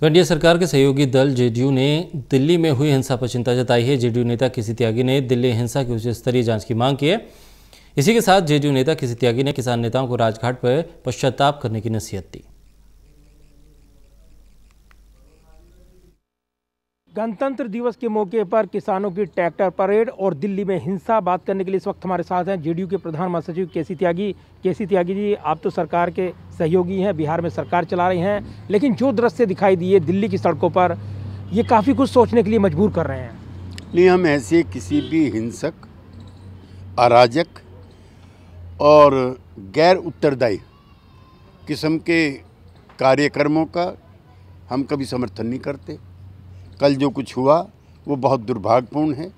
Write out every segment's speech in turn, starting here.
तो एनडीए सरकार के सहयोगी दल जेडीयू ने दिल्ली में हुई हिंसा पर चिंता जताई है जेडीयू नेता किसी त्यागी ने दिल्ली हिंसा की उच्च स्तरीय जांच की मांग की है इसी के साथ जेडीयू नेता किसी त्यागी ने किसान नेताओं को राजघाट पर पश्चाताप करने की नसीहत दी गणतंत्र दिवस के मौके पर किसानों की ट्रैक्टर परेड और दिल्ली में हिंसा बात करने के लिए इस वक्त हमारे साथ हैं जेडीयू के प्रधान महासचिव के सी त्यागी के सी त्यागी जी आप तो सरकार के सहयोगी हैं बिहार में सरकार चला रहे हैं लेकिन जो दृश्य दिखाई दिए दिल्ली की सड़कों पर ये काफ़ी कुछ सोचने के लिए मजबूर कर रहे हैं नहीं हम ऐसे किसी भी हिंसक अराजक और गैर उत्तरदायी किस्म के कार्यक्रमों का हम कभी समर्थन नहीं करते कल जो कुछ हुआ वो बहुत दुर्भाग्यपूर्ण है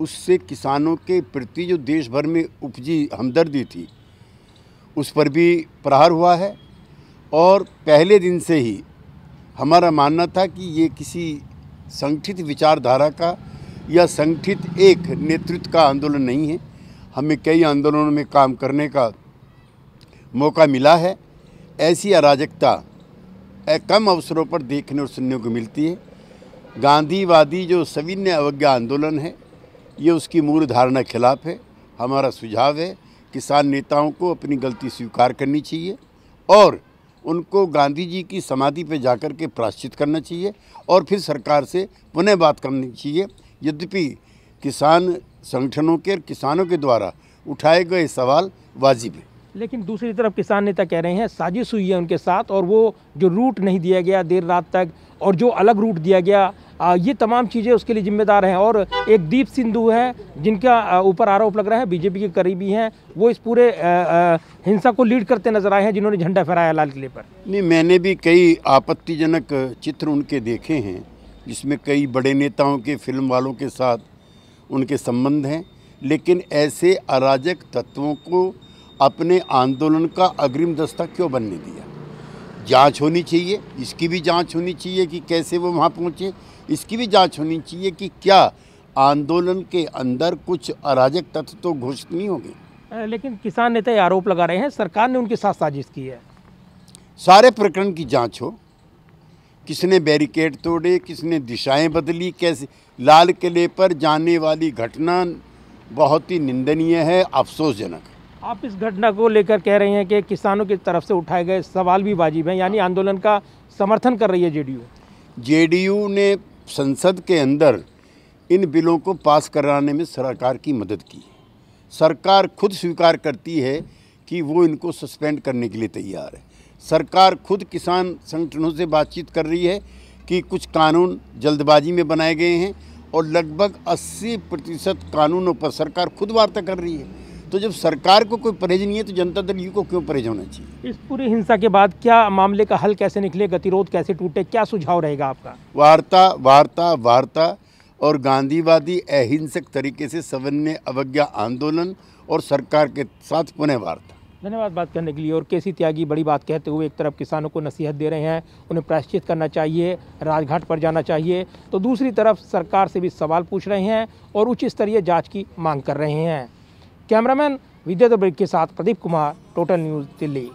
उससे किसानों के प्रति जो देश भर में उपजी हमदर्दी थी उस पर भी प्रहार हुआ है और पहले दिन से ही हमारा मानना था कि ये किसी संगठित विचारधारा का या संगठित एक नेतृत्व का आंदोलन नहीं है हमें कई आंदोलनों में काम करने का मौका मिला है ऐसी अराजकता कम अवसरों पर देखने और सुनने को मिलती है गांधीवादी जो सविन्य अवज्ञा आंदोलन है ये उसकी मूल धारणा खिलाफ है हमारा सुझाव है किसान नेताओं को अपनी गलती स्वीकार करनी चाहिए और उनको गांधी जी की समाधि पर जाकर के प्राश्चित करना चाहिए और फिर सरकार से पुनः बात करनी चाहिए यद्यपि किसान संगठनों के किसानों के द्वारा उठाए गए सवाल वाजिब हैं लेकिन दूसरी तरफ किसान नेता कह रहे हैं साजिश हुई है उनके साथ और वो जो रूट नहीं दिया गया देर रात तक और जो अलग रूट दिया गया ये तमाम चीज़ें उसके लिए जिम्मेदार हैं और एक दीप सिंधु है जिनका ऊपर आरोप लग रहा है बीजेपी के करीबी हैं वो इस पूरे हिंसा को लीड करते नजर आए हैं जिन्होंने झंडा फहराया लाल किले पर नहीं मैंने भी कई आपत्तिजनक चित्र उनके देखे हैं जिसमें कई बड़े नेताओं के फिल्म वालों के साथ उनके संबंध हैं लेकिन ऐसे अराजक तत्वों को अपने आंदोलन का अग्रिम दस्ता क्यों बनने दिया जांच होनी चाहिए इसकी भी जांच होनी चाहिए कि कैसे वो वहाँ पहुँचे इसकी भी जांच होनी चाहिए कि क्या आंदोलन के अंदर कुछ अराजक तत्व तो घोषित नहीं होंगे लेकिन किसान नेता आरोप लगा रहे हैं सरकार ने उनके साथ साजिश की है सारे प्रकरण की जाँच हो किसने बैरिकेड तोड़े किसने दिशाएं बदली कैसे लाल किले पर जाने वाली घटना बहुत ही निंदनीय है अफसोसजनक है आप इस घटना को लेकर कह रहे हैं कि किसानों की तरफ से उठाए गए सवाल भी वाजिब हैं यानी आंदोलन का समर्थन कर रही है जेडीयू जेडीयू ने संसद के अंदर इन बिलों को पास कराने में सरकार की मदद की सरकार खुद स्वीकार करती है कि वो इनको सस्पेंड करने के लिए तैयार है सरकार खुद किसान संगठनों से बातचीत कर रही है कि कुछ कानून जल्दबाजी में बनाए गए हैं और लगभग 80 प्रतिशत कानूनों पर सरकार खुद वार्ता कर रही है तो जब सरकार को कोई परहेज नहीं है तो जनता दल यू को क्यों परहेज होना चाहिए इस पूरी हिंसा के बाद क्या मामले का हल कैसे निकले गतिरोध कैसे टूटे क्या सुझाव रहेगा आपका वार्ता वार्ता वार्ता और गांधीवादी अहिंसक तरीके से सवन्य अवज्ञा आंदोलन और सरकार के साथ पुनः वार्ता धन्यवाद बात करने के लिए और केसी त्यागी बड़ी बात कहते हुए एक तरफ किसानों को नसीहत दे रहे हैं उन्हें प्रायश्चित करना चाहिए राजघाट पर जाना चाहिए तो दूसरी तरफ सरकार से भी सवाल पूछ रहे हैं और उच्च स्तरीय जाँच की मांग कर रहे हैं कैमरामैन विद्या ब्रिक के साथ प्रदीप कुमार टोटल न्यूज़ दिल्ली